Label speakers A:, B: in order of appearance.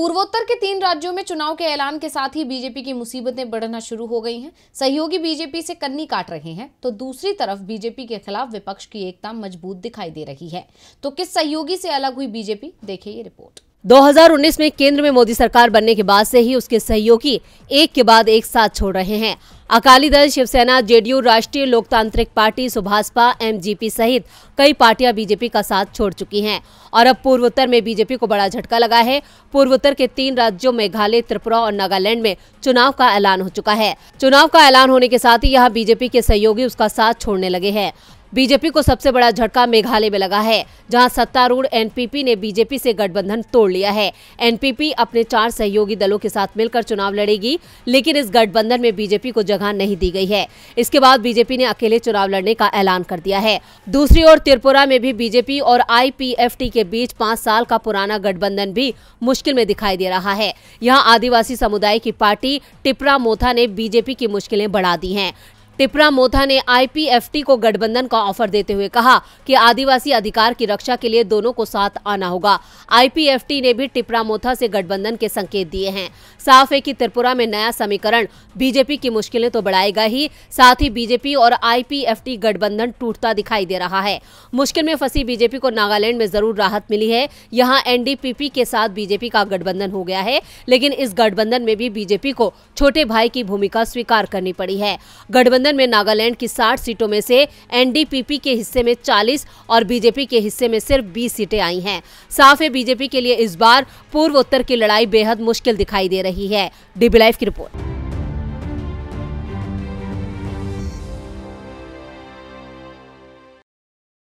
A: पूर्वोत्तर के तीन राज्यों में चुनाव के ऐलान के साथ ही बीजेपी की मुसीबतें बढ़ना शुरू हो गई हैं सहयोगी बीजेपी से कन्नी काट रहे हैं तो दूसरी तरफ बीजेपी के खिलाफ विपक्ष की एकता मजबूत दिखाई दे रही है तो किस सहयोगी से अलग हुई बीजेपी देखिए ये रिपोर्ट
B: 2019 में केंद्र में मोदी सरकार बनने के बाद से ही उसके सहयोगी एक के बाद एक साथ छोड़ रहे हैं अकाली दल शिवसेना जेडीयू राष्ट्रीय लोकतांत्रिक पार्टी सुभाषपा एमजीपी सहित कई पार्टियां बीजेपी का साथ छोड़ चुकी हैं और अब पूर्वोत्तर में बीजेपी को बड़ा झटका लगा है पूर्वोत्तर के तीन राज्यों मेघालय त्रिपुरा और नागालैंड में चुनाव का ऐलान हो चुका है चुनाव का ऐलान होने के साथ ही यहाँ बीजेपी के सहयोगी उसका साथ छोड़ने लगे हैं बीजेपी को सबसे बड़ा झटका मेघालय में लगा है जहां सत्तारूढ़ एनपीपी ने बीजेपी से गठबंधन तोड़ लिया है एनपीपी अपने चार सहयोगी दलों के साथ मिलकर चुनाव लड़ेगी लेकिन इस गठबंधन में बीजेपी को जगह नहीं दी गई है इसके बाद बीजेपी ने अकेले चुनाव लड़ने का ऐलान कर दिया है दूसरी ओर त्रिपुरा में भी बीजेपी और आई के बीच पांच साल का पुराना गठबंधन भी मुश्किल में दिखाई दे रहा है यहाँ आदिवासी समुदाय की पार्टी टिपरा मोथा ने बीजेपी की मुश्किलें बढ़ा दी है टिपरा मोथा ने आईपीएफटी को गठबंधन का ऑफर देते हुए कहा कि आदिवासी अधिकार की रक्षा के लिए दोनों को साथ आना होगा आईपीएफटी ने भी टिपरा मोथा से गठबंधन के संकेत दिए हैं साफ है कि त्रिपुरा में नया समीकरण बीजेपी की मुश्किलें तो बढ़ाएगा ही साथ ही बीजेपी और आईपीएफटी गठबंधन टूटता दिखाई दे रहा है मुश्किल में फंसी बीजेपी को नागालैंड में जरूर राहत मिली है यहाँ एनडीपीपी के साथ बीजेपी का गठबंधन हो गया है लेकिन इस गठबंधन में भी बीजेपी को छोटे भाई की भूमिका स्वीकार करनी पड़ी है गठबंधन गठबंधन में नागालैंड की 60 सीटों में से एनडीपीपी के हिस्से में 40 और बीजेपी के हिस्से में सिर्फ 20 सीटें आई हैं साफ है बीजेपी के लिए इस बार पूर्व उत्तर की लड़ाई बेहद मुश्किल दिखाई दे रही है डीबी लाइव की रिपोर्ट